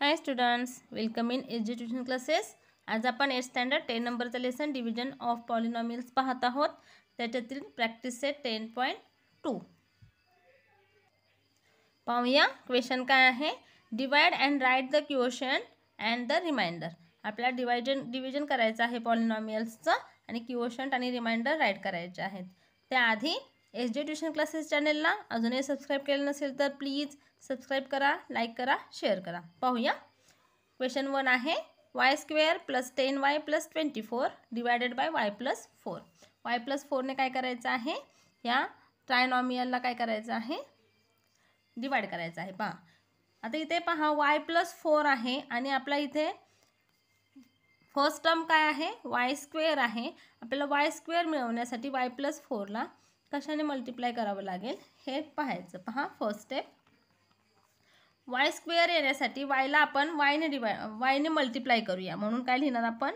High students welcome in education classes आज आपण eight standard ten नंबरचं लेसन डिव्हिजन ऑफ पॉलिनॉमिल्स पाहत आहोत त्याच्यातील practice set ten point two पाहूया क्वेश्चन काय आहे divide and write the question and the remainder आपल्याला डिवायजन डिव्हिजन करायचं आहे पॉलिनॉमियल्सचं आणि क्युशंट आणि रिमाइंडर राईट करायचे आहेत त्याआधी एस जे ट्यूशन क्लासेस चॅनेलला अजूनही सबस्क्राईब केलं नसेल तर प्लीज सबस्क्राईब करा लाईक करा शेअर करा पाहूया क्वेश्चन वन आहे y square plus ten y plus twenty four divided by y plus four y plus फोरने काय करायचं आहे या ट्रायनॉमियलला काय करायचं आहे डिवाइड करायचं आहे पहा आता इथे पहा वाय प्लस फोर आहे आणि आपला इथे फर्स्ट टर्म काय आहे वाय स्क्वेअर आहे आपल्याला वाय स्क्वेअर मिळवण्यासाठी वाय प्लस फोरला कशाने मल्टिप्लाय करावं लागेल हे पाहायचं पहा फर्स्ट स्टेप वाय स्क्वेअर येण्यासाठी वायला आपण वायने डिवाय वायने मल्टिप्लाय करूया म्हणून काय लिहिणार आपण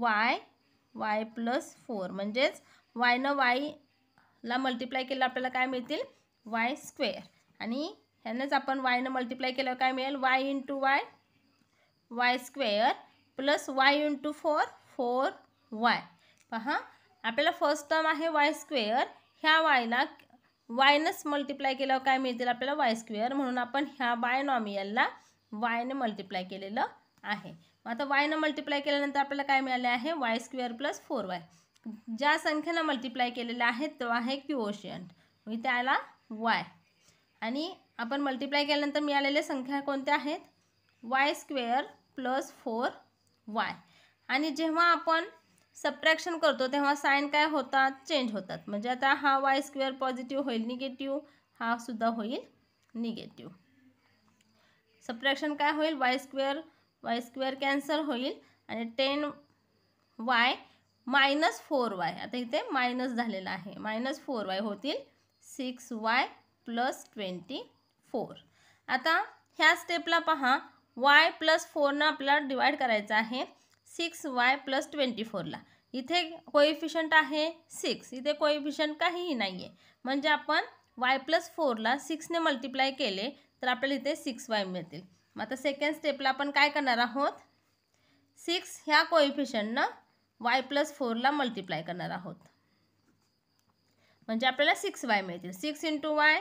वाय वाय प्लस फोर म्हणजेच वायनं वायला मल्टिप्लाय केलं आपल्याला काय मिळतील वाय स्क्वेअर आणि ह्यानेच आपण वायनं मल्टिप्लाय केल्यावर काय मिळेल y into y y square plus y into four four y पहा आपल्याला फर्स्ट टर्म आहे वाय स्क्वेअर ह्या वायला वायनच मल्टिप्लाय केल्यावर काय मिळतील आपल्याला वाय स्क्वेअर म्हणून आपण ह्या बायनॉमियलला वायने मल्टिप्लाय केलेलं आहे मग आता वायनं मल्टिप्लाय केल्यानंतर आपल्याला काय मिळाले आहे y square plus four y ज्या संख्येनं मल्टिप्लाय केलेला आहे तो आहे क्युओशियंट म्हणजे त्याला वाय आणि आपण मल्टिप्लाय केल्यानंतर मिळालेल्या संख्या कोणत्या आहेत y square plus four y आणि जेव्हा आपण सप्रॅक्शन करतो तेव्हा साईन काय होतात चेंज होतात म्हणजे आता हा वाय स्क्वेअर पॉझिटिव्ह होईल निगेटिव्ह हा सुद्धा होईल निगेटिव्ह सप्रॅक्शन काय होईल y square y square cancel होईल आणि ten y minus four y आता इथे मायनस झालेला आहे मायनस फोर वाय होतील six y plus twenty four आता ह्या स्टेपला पहा वाय प्लस फोरनं आपल्याला डिवाईड करायचं आहे सिक्स वाय प्लस ट्वेंटी फोरला इथे कोइफिशंट आहे सिक्स इथे कोइफिशंट काहीही नाही आहे म्हणजे आपण वाय प्लस फोरला सिक्सने मल्टिप्लाय केले तर आपल्याला इथे सिक्स वाय मिळतील मग आता सेकंड स्टेपला आपण काय करणार आहोत सिक्स ह्या कोइफिशंटनं वाय प्लस फोरला मल्टिप्लाय करणार आहोत म्हणजे आपल्याला सिक्स वाय मिळतील six into y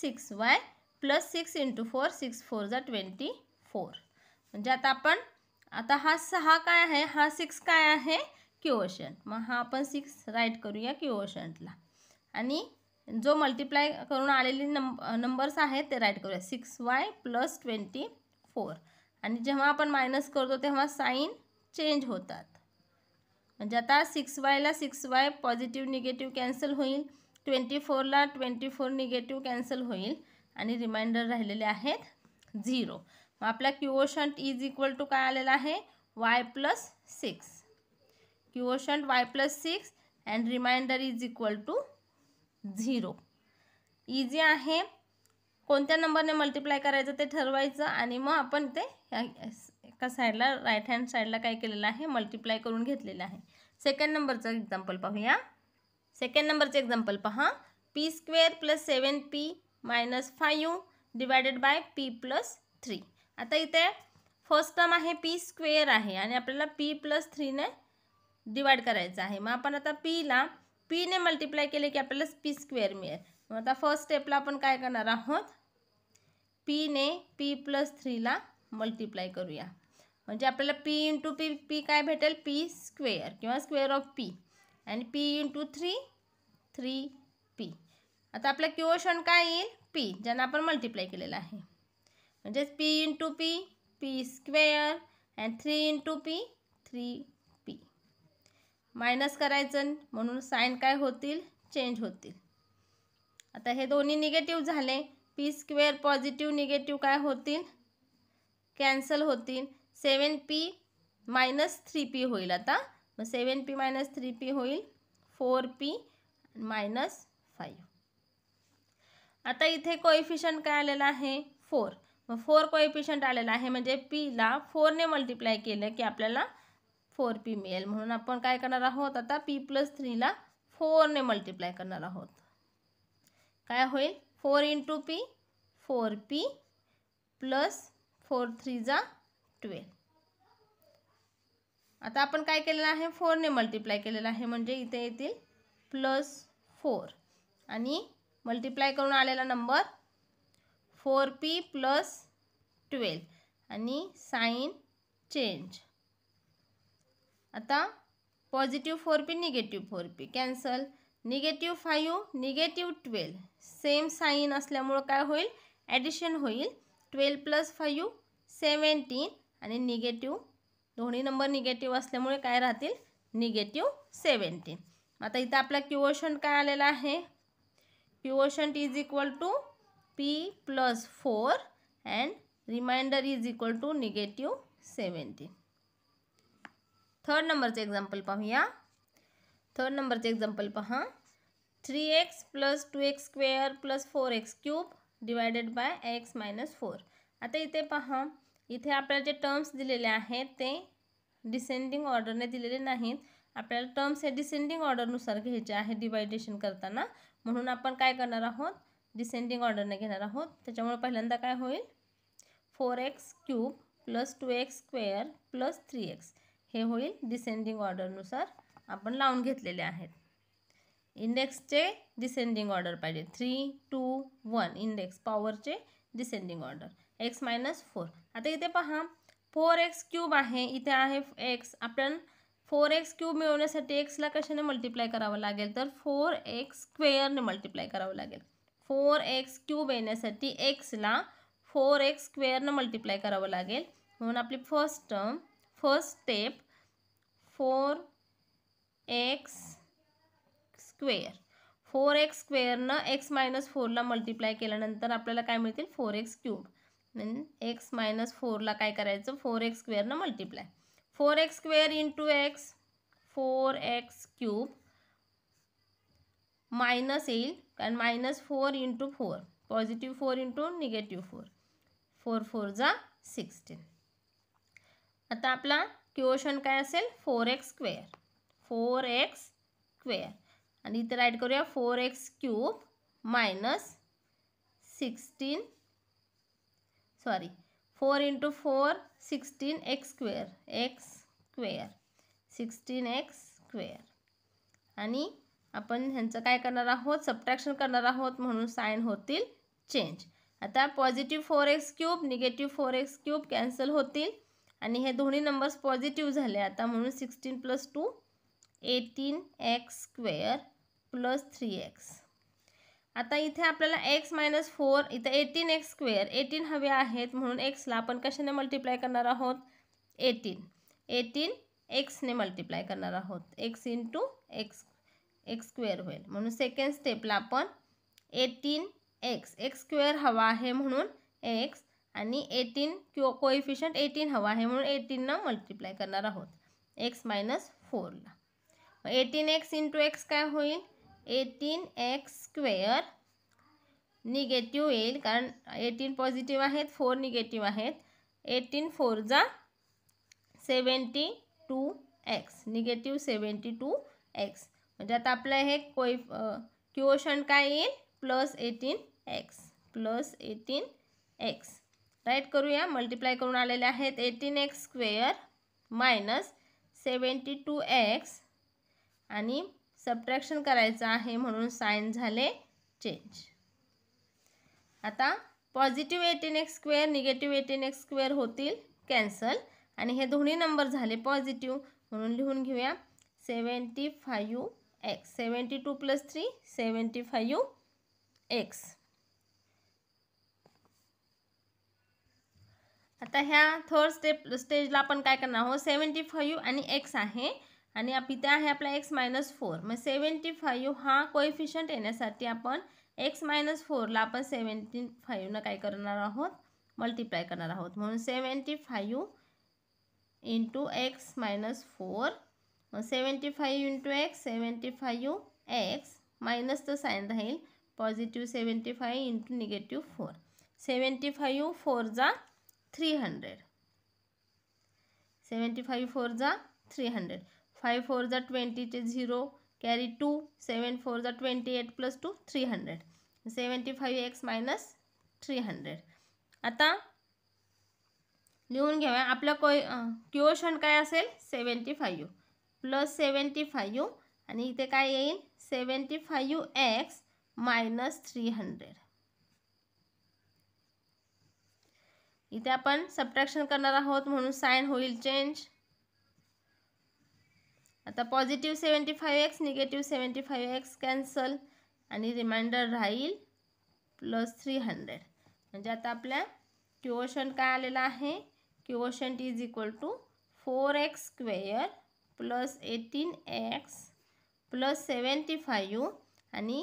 six y plus six into four six four जा ट्वेंटी फोर म्हणजे आता आपण आता हा सहा काय आहे हा सिक्स काय आहे क्युओशंट मग हा आपण सिक्स राईट करूया क्युओशंटला आणि जो मल्टिप्लाय करून आलेले नंब नंबर्स आहेत ते राईट करूया six y plus twenty four आणि जेव्हा आपण मायनस करतो तेव्हा साईन चेंज होतात म्हणजे आता सिक्स वायला six y positive negative cancel होईल ट्वेंटी फोरला ट्वेंटी फोर निगेटिव्ह कॅन्सल होईल आणि रिमाइंडर राहिलेले आहेत झिरो मग आपला क्युओशंट इज इक्वल टू काय आलेला आहे y plus six quotient y plus six and remainder is equal to zero easy आहे कोणत्या नंबरने मल्टिप्लाय करायचं ते ठरवायचं आणि मग आपण ते एका साईडला राईट हँड साईडला काय केलेलं आहे मल्टिप्लाय करून घेतलेलं आहे सेकंड नंबरचं एक्झाम्पल पाहूया सेकंड नंबरचं एक्झाम्पल पहा p square plus seven p minus five divided by p plus three आता इथे फर्स्ट टर्म आहे पी स्क्वेअर आहे आणि आपल्याला पी प्लस थ्रीने डिवाइड करायचं आहे मग आपण आता पीला पीने मल्टिप्लाय केले की आपल्याला पी स्क्वेअर मिळेल मग आता फर्स्ट स्टेपला आपण काय करणार आहोत पीने पी प्लस थ्रीला मल्टिप्लाय करूया म्हणजे आपल्याला पी इंटू पी पी काय भेटेल पी स्क्वेअर किंवा स्क्वेअर ऑफ पी आणि p into three three p आता आपला क्वेश्चन काय येईल पी ज्यांना आपण मल्टिप्लाय केलेला आहे म्हणजेच p into p p square and three into p three p minus करायचं म्हणून साईन काय होतील चेंज होतील आता हे दोन्ही निगेटिव्ह झाले पी स्क्वेअर पॉझिटिव्ह निगेटिव्ह काय होतील कॅन्सल होतील seven p minus three p होईल आता मग seven p minus three p होईल फोर पी मायनस फाईव्ह आता इथे कोइफिशन काय आलेला आहे फोर मग फोर कोएफिशंट आलेला आहे म्हणजे पीला फोरने मल्टिप्लाय केलं की आपल्याला फोर पी मिळेल म्हणून आपण काय करणार आहोत आता पी प्लस थ्रीला फोरने मल्टिप्लाय करणार आहोत काय होईल four into p four p plus four three जा ट्वेल्व आता आपण काय केलेलं आहे फोरने मल्टिप्लाय केलेला आहे म्हणजे इथे येतील प्लस फोर आणि मल्टिप्लाय करून आलेला number four p plus twelve आणि साईन चेंज आता positive four p negative four p cancel negative five negative twelve same sign असल्यामुळं काय होईल ॲडिशन होईल ट्वेल्व प्लस फाईव्ह सेवन्टीन आणि निगेटिव्ह दोन्ही नंबर निगेटिव्ह असल्यामुळे काय राहतील निगेटिव्ह सेवन्टीन आता इथं आपला क्युओशंट काय आलेला आहे quotient is equal to p plus four and remainder is equal to negative 17. Third नंबरचे एक्झाम्पल पाहूया थर्ड नंबरचे एक्झाम्पल पहा three x plus two x square plus four x cube divided by x minus four आता इथे पहा इथे आपल्याला जे टर्म्स दिलेले आहेत ते डिसेंडिंग ऑर्डरने दिलेले नाहीत आपल्याला टर्म्स हे डिसेंडिंग ऑर्डरनुसार घ्यायचे आहे डिवायडेशन करताना म्हणून आपण काय करणार आहोत डिसेंडिंग ऑर्डरने घेणार आहोत त्याच्यामुळे पहिल्यांदा काय होईल four x cube plus two x square plus three x हे होईल डिसेंडिंग ऑर्डरनुसार आपण लावून घेतलेले आहेत इंडेक्सचे डिसेंडिंग ऑर्डर पाहिजे थ्री टू वन इंडेक्स पॉवरचे descending order x minus four आता इथे पहा फोर एक्स क्यूब आहे इथे आहे एक्स आपण फोर एक्स क्यूब मिळवण्यासाठी एक्सला कशाने मल्टिप्लाय करावं लागेल तर फोर एक्स स्क्वेअरने मल्टिप्लाय करावं लागेल फोर एक्स क्यूब येण्यासाठी एक्सला फोर एक्स स्क्वेअरनं मल्टिप्लाय करावं लागेल म्हणून आपली first term first step four x square four x स्क्वेअरनं एक्स मायनस फोरला मल्टिप्लाय केल्यानंतर आपल्याला काय मिळतील four x cube x minus फोरला काय करायचं फोर एक्स स्क्वेअरनं multiply four x square into x four x cube minus येईल कारण minus four into four positive four into negative four four four जा सिक्स्टीन आता आपला क्वेश्चन काय असेल four x square four x square आणि इथं राईट करूया four x cube minus sixteen sorry four into four sixteen x square x square sixteen x square आणि आपण ह्यांचं काय करणार आहोत सबट्रॅक्शन करणार आहोत म्हणून साईन होतील चेंज आता positive four x cube negative four x cube cancel होतील आणि हे दोन्ही नंबर्स पॉझिटिव्ह झाले आता म्हणून sixteen plus two eighteen x square plus three x आता इथे आपल्याला एक्स मायनस फोर इथं एटीन एक्स स्क्वेअर एटीन हवे आहेत म्हणून एक्सला आपण कशाने मल्टिप्लाय करणार आहोत एटीन एटीन एक्सने मल्टिप्लाय करणार आहोत x in to x x square होईल म्हणून सेकंड स्टेपला आपण एटीन एक्स एक्स स्क्वेअर हवा आहे म्हणून एक्स आणि एटीन क्यू कोइफिशंट एटीन हवा आहे म्हणून एटीननं मल्टिप्लाय करणार आहोत एक्स मायनस फोरला एटीन एक्स इंटू एक्स काय होईल एटीन एक्स स्क्वेअर निगेटिव्ह येईल कारण एटीन पॉझिटिव्ह आहेत फोर निगेटिव्ह आहेत एटीन फोरचा जा seventy two x negative seventy two x म्हणजे आता आपलं हे कोई क्युएशन काय येईल plus eighteen x plus eighteen x right करूया मल्टिप्लाय करून आलेले आहेत eighteen x square minus seventy two x आणि सबट्रॅक्शन करायचं आहे म्हणून साईन झाले चेंज आता positive eighteen x square negative eighteen x square होतील कॅन्सल आणि हे दोन्ही नंबर झाले पॉझिटिव्ह म्हणून लिहून घेऊया seventy five x seventy two plus three seventy five x आता ह्या थर्ड स्टेप स्टेजला आपण काय करणार आहोत सेवन्टी फाईव्ह आणि एक्स आहे आणि आप इथे आहे आपला एक्स मायनस फोर मग सेवन्टी फाईव्ह हा कोएफिशियंट येण्यासाठी आपण एक्स मायनस फोरला आपण सेवन्टी फाईव्हनं काय करणार आहोत मल्टीप्लाय करणार आहोत म्हणून seventy five into x minus four seventy five into x seventy five x मायनसचं साईन राहील positive seventy five into negative four seventy five four जा three hundred seventy five four जा थ्री हंड्रेड फाईव्ह फोर जा ट्वेंटीचे zero carry two seven four जा twenty eight plus two three hundred seventy five x minus three hundred आता लिहून घेऊया आपला question काय असेल seventy five plus seventy five आणि इथे काय येईल seventy five x minus three hundred इथे आपण सबट्रॅक्शन करणार आहोत म्हणून साईन होईल चेंज आता positive seventy five x negative seventy five x cancel आणि रिमाइंडर राहील प्लस थ्री हंड्रेड म्हणजे आता आपल्या क्युओशन काय आलेला आहे quotient is equal to four x square plus eighteen x plus seventy five आणि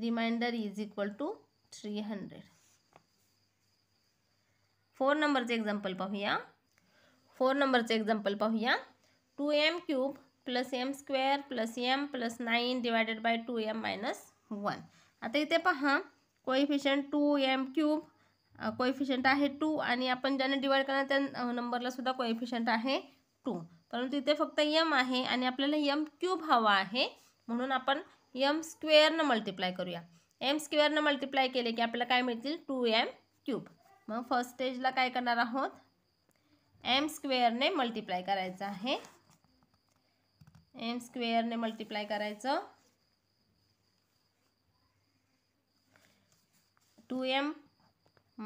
remainder is equal to three hundred four नंबरचे एक्झाम्पल पाहूया फोर नंबरचे एक्झाम्पल पाहूया two m cube plus m square plus m plus nine divided by two m minus one आता इथे पहा coefficient two m cube coefficient आहे two आणि आपण ज्यांना डिवाइड करणार त्या नंबरलासुद्धा कोइफिशियंट आहे टू परंतु तिथे फक्त यम आहे आणि आपल्याला यम क्यूब हवा आहे म्हणून आपण यम स्क्वेअरनं मल्टिप्लाय करूया एम स्क्वेअरनं मल्टिप्लाय केले की आपल्याला काय मिळतील टू एम क्यूब मग फर्स्ट स्टेजला काय करणार आहोत एम स्क्वेअरने मल्टिप्लाय करायचं आहे एम स्क्वेअरने मल्टिप्लाय करायचं टू एम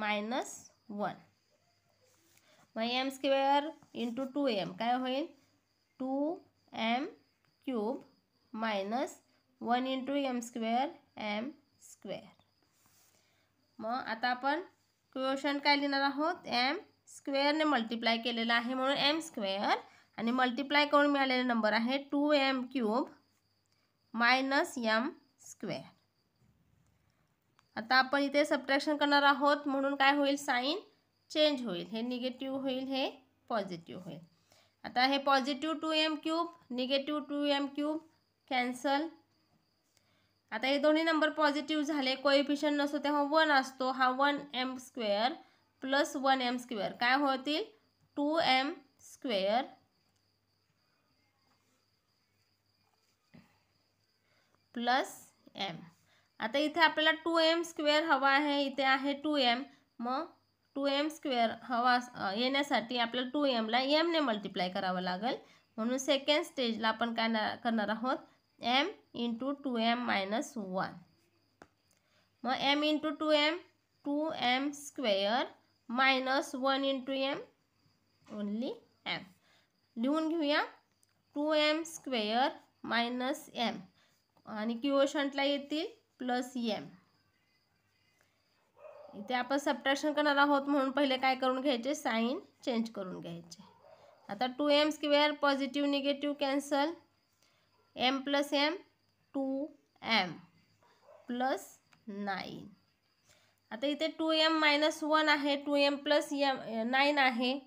मायनस वन मग m square into two m काय होईल two m cube minus one into m square m square मग आता आपण क्वेशन काय लिहिणार आहोत एम स्क्वेअरने मल्टिप्लाय केलेला आहे म्हणून एम स्क्वेअर आणि मल्टिप्लाय करून मिळालेला नंबर आहे two m cube minus m square आता आपण इथे सबट्रॅक्शन करणार आहोत म्हणून काय होईल साईन चेंज होईल हे निगेटिव्ह होईल हे पॉझिटिव्ह होईल आता हे positive two m cube negative two m cube cancel आता हे दोन्ही नंबर पॉझिटिव्ह झाले कोइफिशन नसतो तेव्हा वन असतो हा one m square plus one m square काय होतील two m square plus m आता इथे आपल्याला टू एम स्क्वेअर हवा आहे इथे आहे टू एम मग टू एम स्क्वेअर हवा येण्यासाठी आपल्याला टू एमला एमने मल्टिप्लाय करावं लागेल म्हणून सेकंड स्टेजला आपण काय करणार आहोत m into two m minus one मग m into two m two m square minus one into m only m लिहून घेऊया two m square minus m आणि क्युएशंटला येतील प्लस एम इथे आपण सबट्रॅक्शन करणार आहोत म्हणून पहिले काय करून घ्यायचे साईन चेंज करून घ्यायचे आता two m square positive negative cancel m plus m two m plus nine आता इथे टू एम मायनस वन आहे two m plus m nine आहे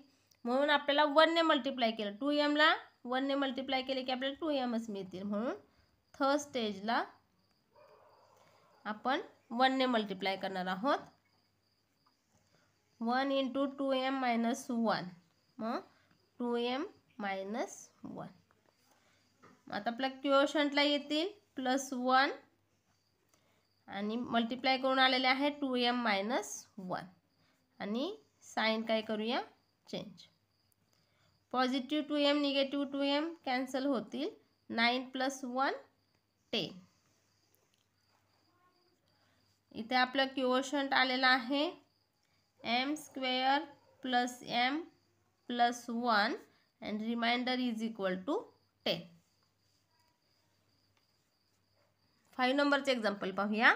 म्हणून आपल्याला वनने मल्टिप्लाय केलं टू एमला वनने मल्टिप्लाय केले की आपल्याला टू एमच मिळतील म्हणून थर्ड स्टेजला आपण वनने मल्टिप्लाय करणार आहोत one into two m minus one मग टू एम मायनस वन आता आपल्या क्वेशनला येतील प्लस वन आणि मल्टिप्लाय करून आलेले आहे टू एम मायनस वन आणि साईन काय करूया change positive two m negative two m cancel होतील नाईन प्लस वन टेन इथे आपलं क्युओशंट आलेला आहे m square plus m plus one and remainder is equal to ten five नंबरचे example पाहूया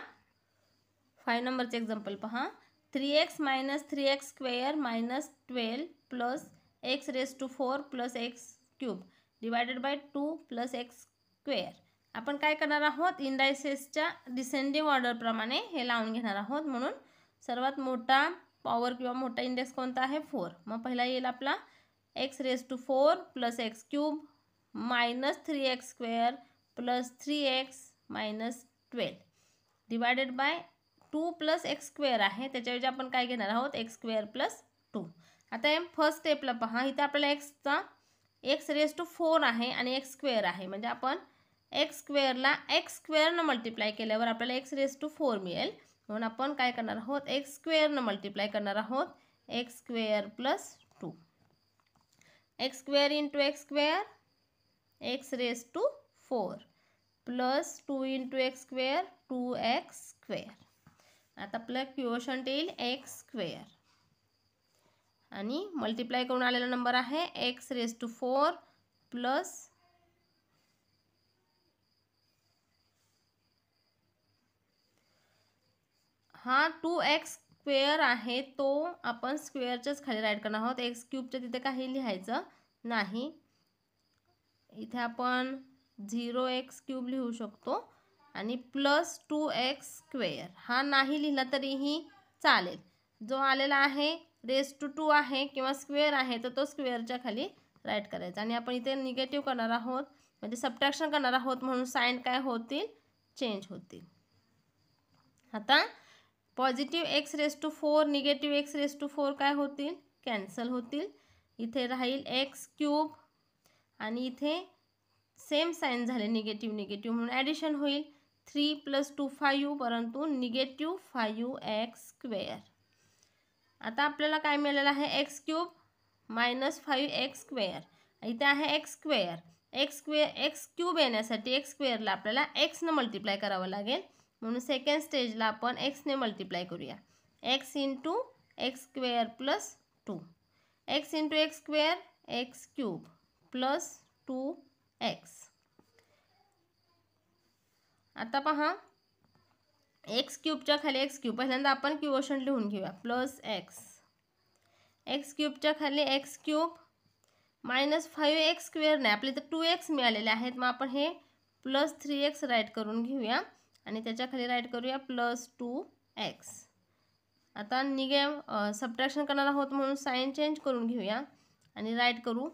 फाईव्ह नंबरचे एक्झाम्पल पहा three x minus three x square minus twelve plus x raise two four plus x cube divided by two plus x square आपण काय करणार आहोत इंडायसेसच्या descending ऑर्डरप्रमाणे हे लावून घेणार आहोत म्हणून सर्वात मोठा पॉवर किंवा मोठा इंडेक्स कोणता आहे फोर मग पहिला येईल आपला x raise two four plus x cube minus three x square plus three x minus twelve divided by two plus x square आहे त्याच्याऐवजी आपण काय घेणार आहोत एक्स स्क्वेअर प्लस टू आता हे फर्स्ट स्टेपला पहा इथं आपल्याला एक्सचा एक्स रेस टू फोर आहे आणि एक्स स्क्वेअर आहे म्हणजे आपण एक्स स्क्वेअरला एक्स स्क्वेअरनं मल्टिप्लाय केल्यावर आपल्याला एक्स रेस टू फोर मिळेल म्हणून आपण काय करणार आहोत एक्स स्क्वेअरनं मल्टिप्लाय करणार आहोत x square plus two x square into x square x raise two four plus two into x square two x square आता आपलं क्युएशंट येईल एक्स स्क्वेअर आणि मल्टिप्लाय करून आलेला नंबर आहे x raise two four plus हा टू एक्स स्क्वेअर आहे तो आपण स्क्वेअरच्याच खाली राईट करणार आहोत एक्स क्यूबच्या तिथे काही लिहायचं नाही इथे आपण झिरो एक्स क्यूब लिहू शकतो आणि प्लस टू एक्स स्क्वेअर हा नाही लिहिला तरीही चालेल जो आलेला आहे रेस टू टू आहे किंवा स्क्वेअर आहे तर तो, स्क्वेअरच्या खाली राईट करायचा आणि आपण इथे निगेटिव्ह करणार आहोत म्हणजे सबट्रॅक्शन करणार आहोत म्हणून साइन काय होतील चेंज होतील आता positive x raise two four negative x raise two four काय होतील कॅन्सल होतील इथे राहील एक्स क्यूब आणि इथे सेम साईन झाले निगेटिव निगेटिव्ह म्हणून ॲडिशन होईल थ्री प्लस टू फायू परंतु निगेटिव फायू एक्स स्क्वेअर आता आपल्याला काय मिळालेलं आहे x cube minus five x square इथे आहे x square x square x cube येण्यासाठी एक्स स्क्वेअरला आपल्याला एक्सनं मल्टिप्लाय करावं लागेल म्हणून सेकंड स्टेजला एक्स ने मल्टीप्लाय करू x into x square plus two x into x square x cube plus two x आता पहा एक्स क्यूबच्या खाली एक्स क्यूब अपन क्यू क्युओशन लिखुन घे प्लस एक्स एक्स क्यूबच्या खाली x cube minus five x स्क्वेअरने अपने तो टू एक्स मिला मैं अपन प्लस थ्री एक्स राइट करूँ घेऊया आणि त्याच्याखाली राईट करूया प्लस टू एक्स आता निगे सबट्रॅक्शन करणार आहोत म्हणून साईन चेंज करून घेऊया आणि राईट करू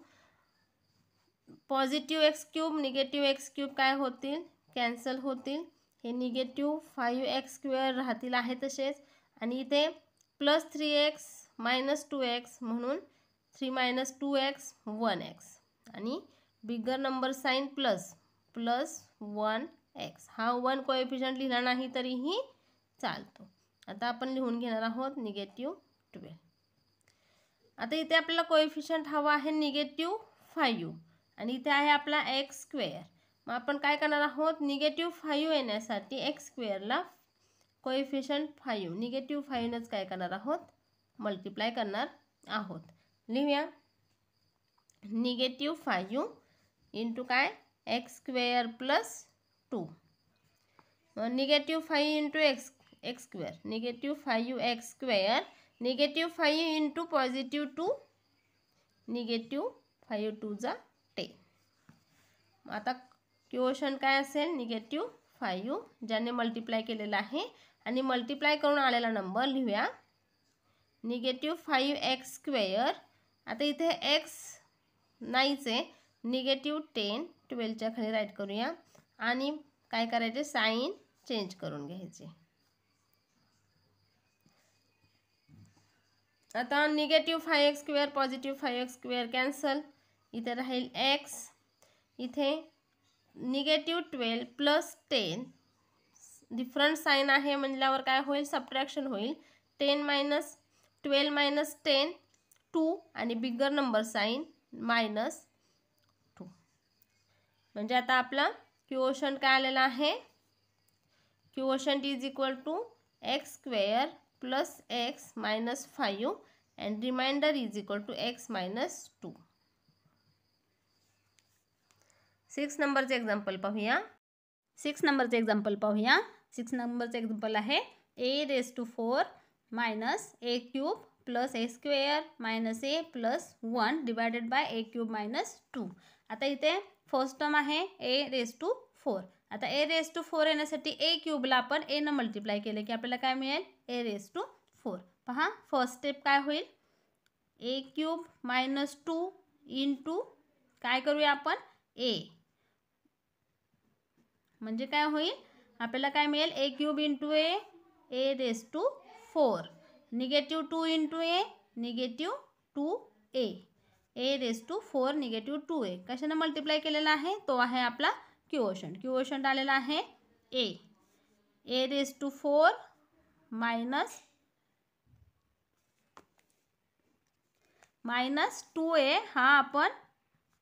positive x cube negative x cube काय होतील कॅन्सल होतील हे निगेटिव्ह फाईव्ह एक्स स्क्वेअर राहतील आहे तसेच आणि इथे plus three x minus two x म्हणून three minus two x one x आणि bigger number sign plus plus one x हा वन कोएफिशियंट लिहिला नाही तरीही चालतो आता आपण लिहून घेणार आहोत निगेटिव ट्वेल्व आता इथे आपल्याला कोएफिशियंट हवा आहे निगेटिव फाईव्ह आणि इथे आहे आपला एक्स स्क्वेअर मग आपण काय करणार आहोत निगेटिव्ह फाईव्ह येण्यासाठी एक्स स्क्वेअरला कोएफिशियंट फाईव्ह निगेटिव्ह फाईव्हनंच काय करणार आहोत मल्टिप्लाय करणार आहोत लिहूया निगेटिव्ह फाईव्ह इंटू काय x square plus two negative five into x x square negative five x square negative five into positive two negative five two जा टेन आता क्वेश्चन काय असेल निगेटिव फाईव्ह ज्याने मल्टिप्लाय केलेला आहे आणि मल्टिप्लाय करून आलेला नंबर लिहूया निगेटिव्ह फाईव्ह एक्स स्क्वेअर आता इथे एक्स नाहीच आहे निगेटिव टेन ट्वेल्वच्या खाली राईट करूया आणि काय करायचे साईन चेंज करून घ्यायचे आता negative five x square positive five x square cancel इथे राहील एक्स इथे negative twelve plus ten different sign आहे म्हटल्यावर काय होईल सबट्रॅक्शन होईल ten minus twelve minus ten two आणि bigger number sign minus two म्हणजे आता आपलं क्युओशन काय आलेला आहे quotient is equal to x square plus x minus five and remainder is equal to x minus two six नंबरचे example पाहूया six नंबरचे एक्झाम्पल पाहूया सिक्स नंबरचे एक्झाम्पल आहे a raise two four minus a cube plus a square minus a plus one divided by a cube minus two आता इथे first term आहे a raise two four आता ए raise two four येण्यासाठी ए क्यूबला आपण एनं multiply केले की आपल्याला काय मिळेल ए रेस टू फोर पहा फर्स्ट स्टेप काय होईल a cube minus two into काय करूया आपण ए म्हणजे काय होईल आपल्याला काय मिळेल a cube into a a raise two four negative two two a negative two a a raise two four negative two a कशाने मल्टिप्लाय केलेला आहे तो आहे आपला क्युओशंट क्युओशंट आलेला आहे a a raise two four minus minus two a हा आपण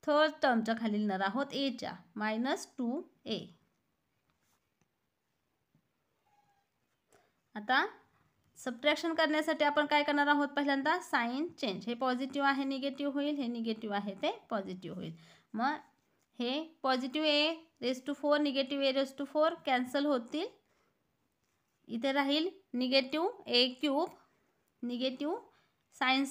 थर्ड टर्मच्या खाली लिहिणार आहोत एच्या मायनस टू ए आता सबट्रॅक्शन करण्यासाठी आपण काय करणार आहोत पहिल्यांदा साईन चेंज हे पॉझिटिव्ह आहे निगेटिव्ह होईल हे निगेटिव्ह आहे ते पॉझिटिव्ह होईल मग हे positive a raise two four negative a raise two four cancel होतील इथे राहील निगेटिव्ह ए क्यूब निगेटिव्ह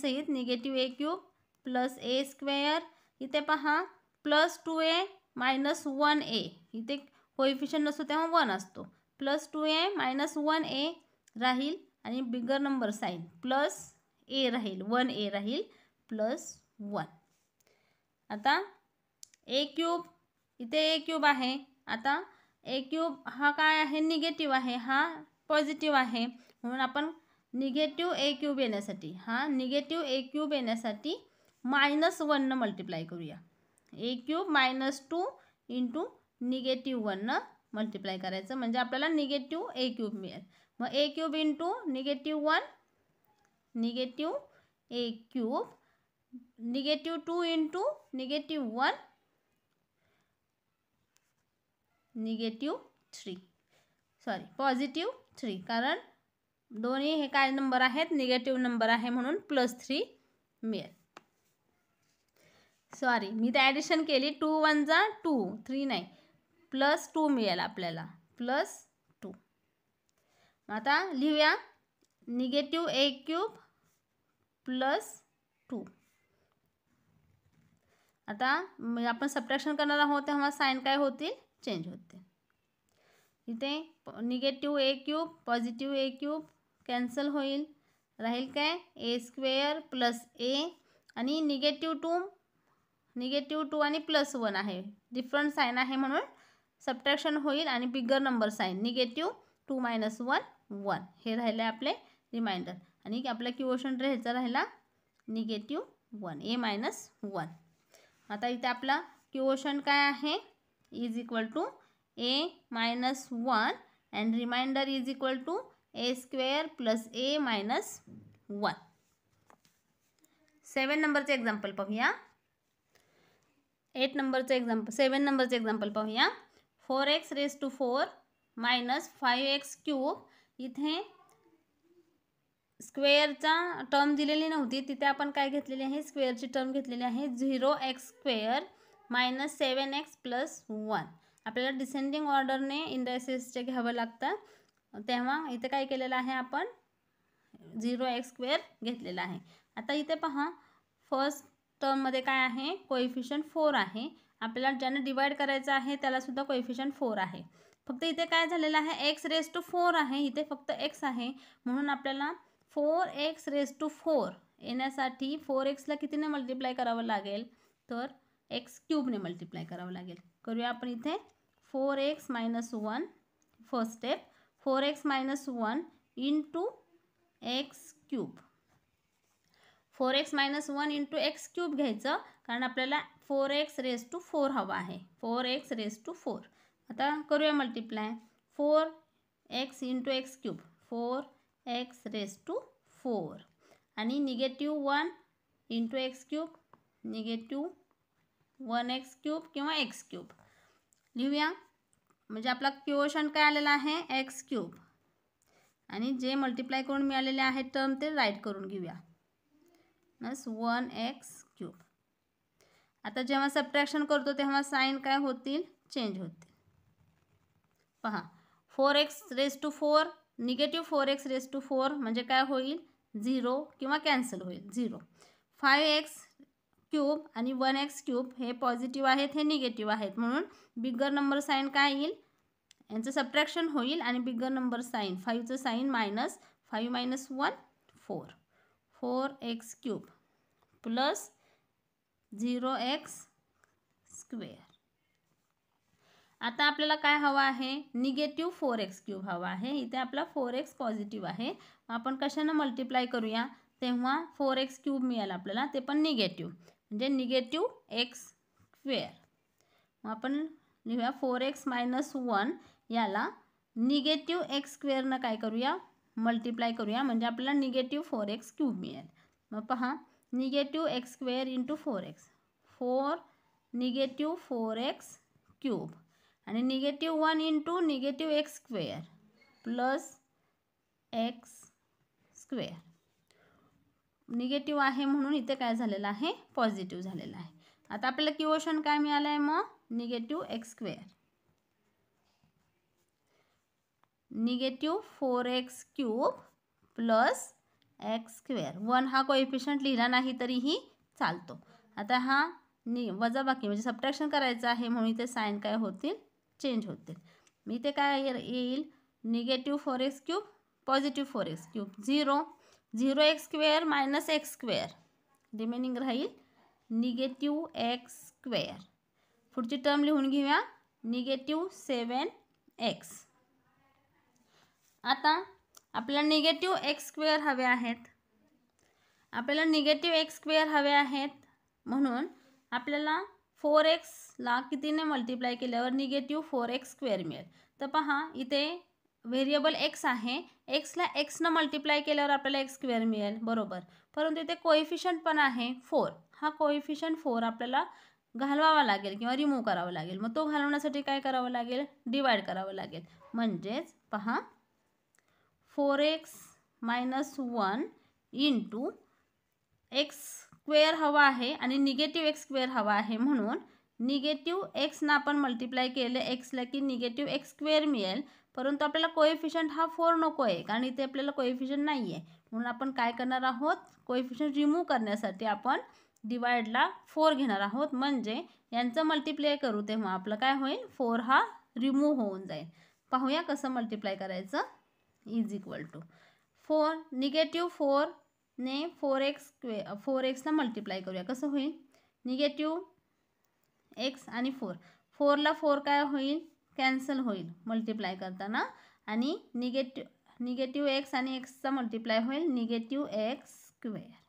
सहित negative a cube plus a square इथे पहा plus two a minus one a इथे कोइफिशन नसतो तेव्हा वन असतो plus two a minus one a राहील आणि बिगर नंबर साईन प्लस ए राहील वन ए राहील प्लस वन आता ए क्यूब इथे ए क्यूब आहे आता ए क्यूब हा काय आहे निगेटिव्ह आहे हा पॉझिटिव्ह आहे म्हणून आपण निगेटिव्ह ए क्यूब येण्यासाठी हा निगेटिव्ह ए क्यूब येण्यासाठी मायनस वननं मल्टिप्लाय करूया a cube minus two into negative वननं मल्टिप्लाय करायचं म्हणजे आपल्याला निगेटिव्ह ए क्यूब मिळेल मग a cube into negative one negative a cube negative two into negative one negative three sorry positive three कारण दोन्ही हे काय नंबर आहेत निगेटिव्ह नंबर आहे म्हणून प्लस थ्री मिळेल सॉरी मी तर ॲडिशन केली टू वन जा टू थ्री नाही प्लस टू मिळेल आपल्याला प्लस आता लिहूया negative a cube plus two आता आपण सबट्रॅक्शन करणार आहोत तेव्हा साईन काय होतील चेंज होते इथे negative a cube positive a cube cancel होईल राहील काय ए स्क्वेअर प्लस ए आणि निगेटिव्ह टू निगेटिव्ह टू आणि प्लस वन आहे डिफरंट साईन आहे म्हणून सबट्रॅक्शन होईल आणि bigger number sign negative two minus one one हे राहिले आपले रिमाइंडर आणि आपला क्युओशन ह्याचा राहिला negative one a minus one आता इथे आपला क्युओशन काय आहे is equal to a minus one and remainder is equal to a square plus a minus one seven नंबरचे एक्झाम्पल पाहूया एट नंबरचं एक्झाम्पल सेवन नंबरचं एक्झाम्पल पाहूया four x raise two four minus five x cube इथे स्क्वेअरचा term दिलेली नव्हती तिथे आपण काय घेतलेली आहे स्क्वेअरची टर्म घेतलेली आहे zero x square minus seven x plus one आपल्याला डिसेंडिंग ऑर्डरने इंडायसेसचे घ्यावं लागतं तेव्हा इथे काय केलेलं आहे आपण झिरो एक्स स्क्वेअर घेतलेला आहे आता इथे पहा फर्स्ट टर्ममध्ये काय आहे कोएफिशियंट फोर आहे आपल्याला ज्याने डिवाईड करायचं आहे त्यालासुद्धा कोएफिशियंट फोर आहे फक्त इथे काय झालेलं आहे एक्स रेस टू फोर आहे इथे फक्त एक्स आहे म्हणून आपल्याला four x raise two four येण्यासाठी फोर एक्सला कितीने मल्टिप्लाय करावं लागेल तर एक्स क्यूबने मल्टिप्लाय करावं लागेल करूया आपण इथे four x minus one first step four x minus one in to x cube four x minus one in to x cube घ्यायचं कारण आपल्याला four x raise two four हवा आहे four x raise two four आता करूया multiply four x into x cube four x raise two four आणि negative one into x cube negative one x cube किंवा x cube लिहूया म्हणजे आपला क्युएशन काय आलेला आहे एक्स क्यूब आणि जे मल्टिप्लाय करून मिळालेले आहेत टर्म ते राईट करून घेऊया प्लस वन एक्स क्यूब आता जेव्हा सबट्रॅक्शन करतो तेव्हा साईन काय होतील चेंज होतील पहा four x raise two four negative four x raise two four म्हणजे काय होईल झिरो किंवा कॅन्सल होईल झिरो फाय एक्स क्यूब आणि वन एक्स क्यूब हे पॉझिटिव्ह आहेत हे निगेटिव्ह आहेत म्हणून बिग्गर नंबर साईन काय येईल यांचं सबट्रॅक्शन होईल आणि बिगर नंबर साईन फाईव्हचं sign minus five minus one four four x cube plus zero x square आता आपल्याला काय हवं आहे निगेटिव्ह फोर एक्स क्यूब हवा आहे इथे आपला फोर एक्स पॉझिटिव्ह आहे आपण कशानं मल्टिप्लाय करूया तेव्हा फोर एक्स क्यूब मिळेल आपल्याला ते पण निगेटिव्ह म्हणजे निगेटिव्ह एक्स स्क्वेअर मग आपण लिहूया फोर एक्स मायनस वन याला निगेटिव्ह एक्स स्क्वेअरनं काय करूया मल्टिप्लाय करूया म्हणजे आपल्याला निगेटिव्ह फोर एक्स क्यूब मिळेल मग पहा negative x square into four x four negative four x cube आणि negative one into negative x square plus x square negative आहे म्हणून इथे काय झालेलं आहे पॉझिटिव्ह झालेलं आहे आता आपल्याला क्युएशन काय मिळालं आहे मग negative x square negative four x cube plus x square one हा कोएफिशियंट लिहिला नाही तरीही चालतो आता हा नि वजाबाकी म्हणजे सबट्रॅक्शन करायचं आहे म्हणून इथे साईन काय होतील चेंज होते मी ते काय येईल negative four x cube positive four x cube zero zero x square minus x square remaining राहील निगेटिव्ह एक्स स्क्वेअर पुढची टर्म लिहून घेऊया निगेटिव्ह सेवन एक्स आता आपल्याला निगेटिव एक्स स्क्वेअर हवे आहेत आपल्याला निगेटिव्ह एक्स स्क्वेअर हवे आहेत म्हणून आपल्याला फोर एक्सला कितीने मल्टिप्लाय केल्यावर निगेटिव्ह फोर एक्स स्क्वेअर मिळेल तर पहा इथे व्हेरिएबल एक्स आहे एक्सला एक्सनं मल्टिप्लाय केल्यावर आपल्याला एक्स स्क्वेअर मिळेल बरोबर परंतु इथे कोइफिशंट पण आहे फोर हा कोइफिशंट फोर आपल्याला घालवावा लागेल किंवा रिमूव्ह करावा लागेल मग तो घालवण्यासाठी काय करावं लागेल डिवाईड करावं लागेल म्हणजेच पहा four x minus one into x square हवा आहे आणि निगेटिव्ह एक्स स्क्वेअर हवा आहे म्हणून निगेटिव्ह एक्सनं आपण मल्टिप्लाय केलं एक्सला की निगेटिव्ह एक्स स्क्वेअर मिळेल परंतु आपल्याला कोएफिशंट हा फोर नको आहे कारण इथे आपल्याला कोएफिशंट नाही आहे म्हणून आपण काय करणार आहोत कोइफिशंट रिमूव्ह करण्यासाठी आपण डिवाइडला फोर घेणार आहोत म्हणजे यांचं मल्टिप्लाय करू तेव्हा आपलं काय होईल फोर हा रिमूव्ह होऊन जाईल पाहूया कसं मल्टिप्लाय करायचं is equal to four negative four ने फोर एक्स स्क्वे फोर एक्सला मल्टिप्लाय करूया कसं होईल निगेटिव एक्स आणि फोर फोरला फोर काय होईल कॅन्सल होईल मल्टिप्लाय करताना आणि निगेटिव निगेटिव्ह एक्स आणि एक्सचा मल्टिप्लाय होईल निगेटिव एक्स स्क्वेअर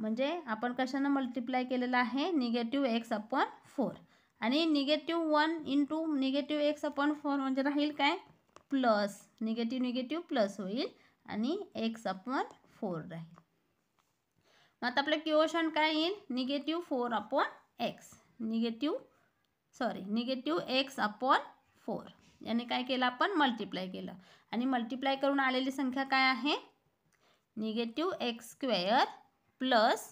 म्हणजे आपण कशानं मल्टिप्लाय केलेला आहे निगेटिव्ह एक्स अपॉन फोर आणि negative one into negative x upon four म्हणजे राहील काय प्लस निगेटिव्ह निगेटिव्ह प्लस होईल आणि एक्स अपॉन फोर राहील मग आता आपलं क्वेश्चन काय येईल negative four upon x negative sorry negative x upon four याने काय केलं आपण मल्टिप्लाय केलं आणि मल्टिप्लाय करून आलेली संख्या काय आहे negative x square plus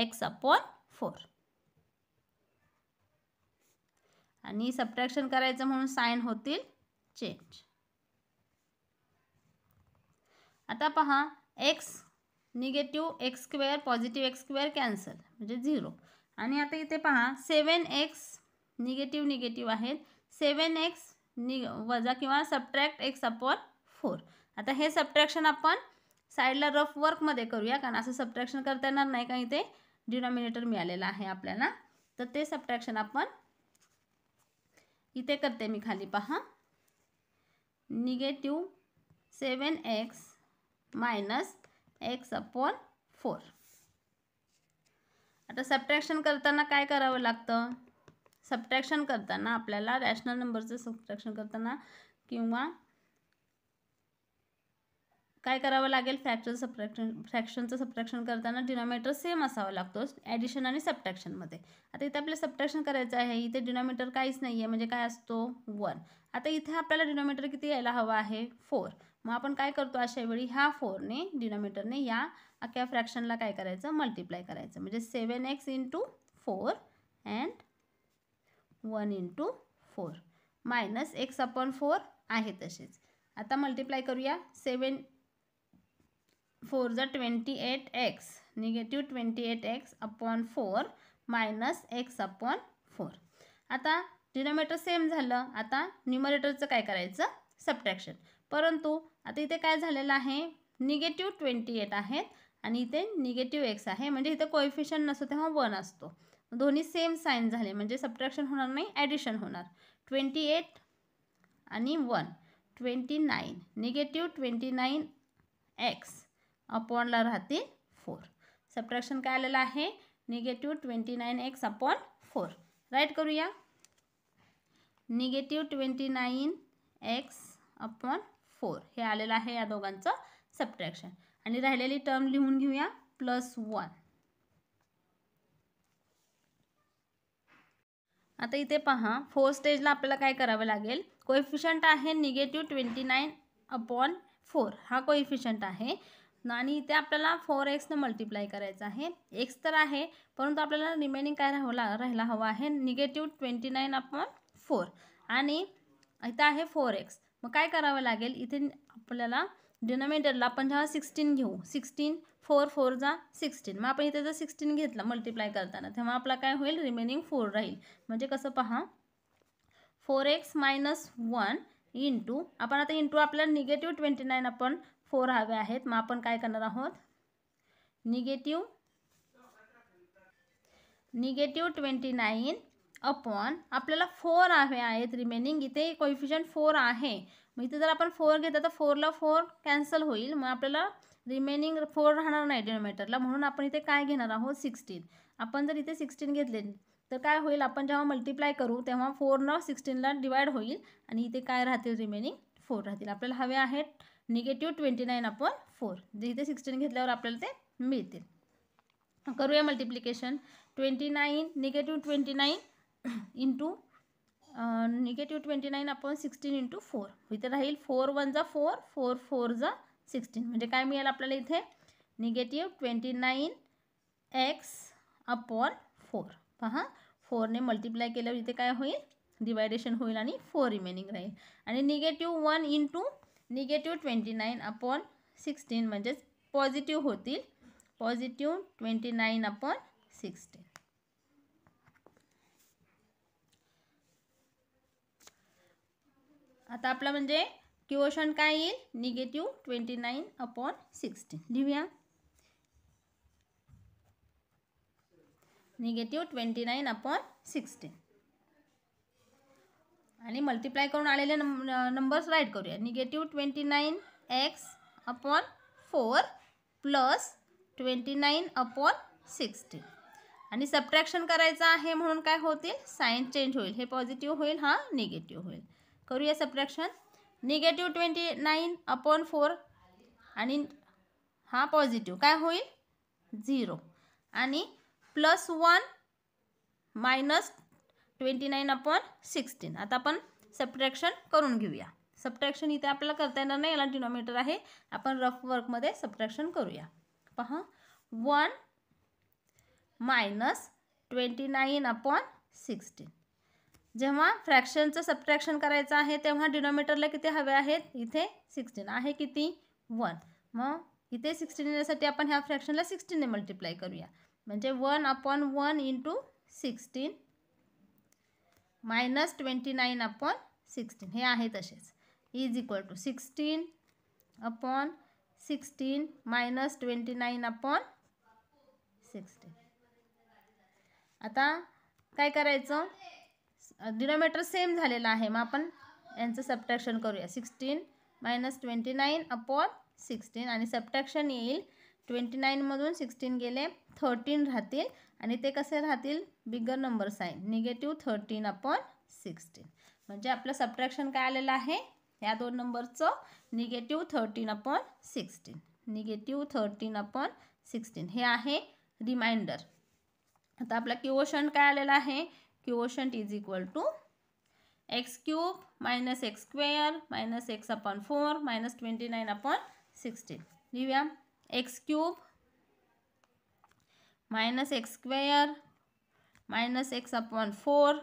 x upon four आणि सबट्रॅक्शन करायचं म्हणून साईन होतील चेंज आता पहा x negative x square positive x square cancel म्हणजे झिरो आणि आता इथे पहा सेवन एक्स निगेटिव्ह निगेटिव्ह आहेत सेवन एक्स नि वजा किंवा सबट्रॅक्ट एक्स अपॉन फोर आता हे सबट्रॅक्शन आपण साईडला रफ वर्कमध्ये करूया कारण असं सबट्रॅक्शन करता येणार नाही का इथे डिनॉमिनेटर मिळालेला आहे आपल्याला तर ते सबट्रॅक्शन आपण इथे करते मी खाली पहा negative seven x minus x upon four आता सबट्रॅक्शन करताना काय करावं लागतं सबट्रॅक्शन करताना आपल्याला रॅशनल नंबरचं सबट्रॅक्शन करताना किंवा काय करावं लागेल फ्रॅक्शन सबट्रॅक्शन फ्रॅक्शनचं सबट्रॅक्शन करताना डिनॉमिनेटर सेम असावा लागतो ॲडिशन आणि सबट्रॅक्शनमध्ये आता इथे आपल्याला सबट्रॅक्शन करायचं आहे इथे डिनॉमिनेटर काहीच नाही आहे म्हणजे काय असतो वन आता इथे आपल्याला डिनॉमिनेटर किती यायला हवा आहे फोर मग आपण काय करतो अशा वेळी ह्या फोरने डिनॉमिनेटरने या अख्या फ्रॅक्शनला काय करायचं मल्टिप्लाय करायचं म्हणजे seven x into four and one into four minus x upon four आहे तसेच आता मल्टिप्लाय करूया सेवन फोर जर twenty eight x negative twenty eight x upon four minus x upon four आता डिनोमेटर सेम झालं आता न्युमरेटरचं काय करायचं सबट्रॅक्शन परंतु आता इथे काय झालेलं आहे निगेटिव्ह ट्वेंटी एट आहेत आणि इथे निगेटिव्ह एक्स आहे म्हणजे इथे कोइफिशन नसतो तेव्हा वन असतो दोन्ही सेम साईन झाले म्हणजे सबट्रॅक्शन होणार नाही ॲडिशन होणार ट्वेंटी एट आणि one twenty nine negative twenty nine x अपॉनला राहतील फोर सबट्रॅक्शन काय आलेलं आहे negative twenty nine x upon four right करूया negative twenty nine x upon four हे आलेलं आहे या दोघांचं सबट्रॅक्शन आणि राहिलेली टर्म लिहून घेऊया प्लस वन आता इथे पहा फोर स्टेजला आपल्याला काय करावं लागेल कोइफिशंट आहे negative twenty nine upon four हा कोइफिशंट आहे आणि इथे आपल्याला फोर एक्सनं मल्टिप्लाय करायचं आहे एक्स तर आहे परंतु आपल्याला रिमेनिंग काय राहला राहायला हवं आहे negative twenty nine upon four आणि इथं आहे फोर एक्स मग काय करावं लागेल इथे आपल्याला डिनॉमिनेटरला आपण जेव्हा सिक्स्टीन घेऊ सिक्स्टीन फोर फोर जा सिक्स्टीन मग आपण इथे जर सिक्स्टीन घेतला मल्टिप्लाय करताना तेव्हा आपला काय होईल रिमेनिंग फोर राहील म्हणजे कसं पहा four x minus one into आपण आता इंटू आपल्याला निगेटिव्ह ट्वेंटी नाईन आपण फोर हवे आहेत मग आपण काय करणार आहोत negative negative twenty nine upon आपल्याला फोर हवे आहेत रिमेनिंग इथे कोइफिशियंट फोर आहे मग इथे जर आपण फोर घेतला तर फोरला फोर कॅन्सल होईल मग आपल्याला रिमेनिंग फोर राहणार नाही डिनोमिनेटरला म्हणून आपण इथे काय घेणार आहोत सिक्स्टीन आपण जर इथे सिक्स्टीन घेतले तर काय होईल आपण जेव्हा मल्टिप्लाय करू तेव्हा फोरनं सिक्स्टीनला डिवाईड होईल आणि इथे काय राहतील रिमेनिंग फोर राहतील आपल्याला हवे आहेत negative twenty nine upon four जे इथे सिक्स्टीन घेतल्यावर आपल्याला ते मिळतील करूया multiplication twenty nine negative twenty nine into negative twenty nine upon sixteen into four इथं राहील फोर वन जा फोर फोर फोर जा सिक्स्टीन म्हणजे काय मिळेल आपल्याला इथे negative twenty nine x upon four पहा फोरने मल्टिप्लाय केल्यावर इथे काय होईल डिवायडेशन होईल आणि फोर रिमेनिंग राहील आणि negative one into negative twenty nine upon sixteen म्हणजेच पॉझिटिव्ह होतील positive twenty nine upon sixteen आता आपला म्हणजे क्वेश्चन काय येईल negative twenty nine upon sixteen लिहूया negative twenty nine upon sixteen आणि मल्टिप्लाय करून आलेले नंबर्स राईट करूया negative twenty nine x upon four plus twenty nine upon sixteen आणि सबट्रॅक्शन करायचं आहे म्हणून काय होतील साईन चेंज होईल हे पॉझिटिव्ह होईल हा निगेटिव्ह होईल करूया subtraction negative twenty nine upon four आणि हा पॉझिटिव्ह काय होईल झिरो आणि plus one minus twenty nine upon sixteen आता आपण सप्रॅक्शन करून घेऊया सप्ट्रॅक्शन इथे आपल्याला करता येणार नाही याला डिनॉमिनेटर आहे आपण रफ वर्कमध्ये सबट्रॅक्शन करूया पहा one minus twenty nine upon sixteen जेव्हा फ्रॅक्शनचं सबट्रॅक्शन करायचं आहे तेव्हा डिनॉमिटरला किती हवे आहेत इथे सिक्स्टीन आहे किती वन मग इथे सिक्स्टीन येण्यासाठी आपण ह्या फ्रॅक्शनला सिक्स्टीनने मल्टिप्लाय करूया म्हणजे one upon one into sixteen minus twenty nine upon sixteen हे आहे तसेच is equal to sixteen upon sixteen minus twenty nine upon sixteen आता काय करायचं डिनॉमिनेटर सेम झालेला आहे मग आपण यांचं सबट्रॅक्शन करूया sixteen minus twenty nine upon sixteen आणि सबट्रॅक्शन येईल ट्वेंटी नाईनमधून सिक्स्टीन गेले थर्टीन राहतील आणि ते कसे राहतील बिगर नंबर आहे निगेटिव्ह थर्टीन अपॉन सिक्स्टीन म्हणजे आपलं सबट्रॅक्शन काय आलेलं आहे ह्या दोन नंबरचं negative thirteen upon sixteen negative thirteen upon sixteen हे आहे रिमाइंडर आता आपला क्वेश्चन काय आलेला आहे quotient is equal to x cube minus x square minus x upon 4 minus 29 upon 16. Divya, x cube minus x square minus x upon 4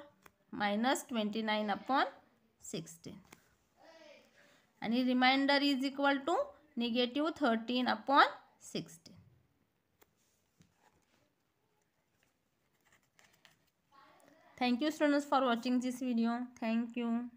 minus 29 upon 16. And the remainder is equal to negative 13 upon 16. thank you students for watching this video thank you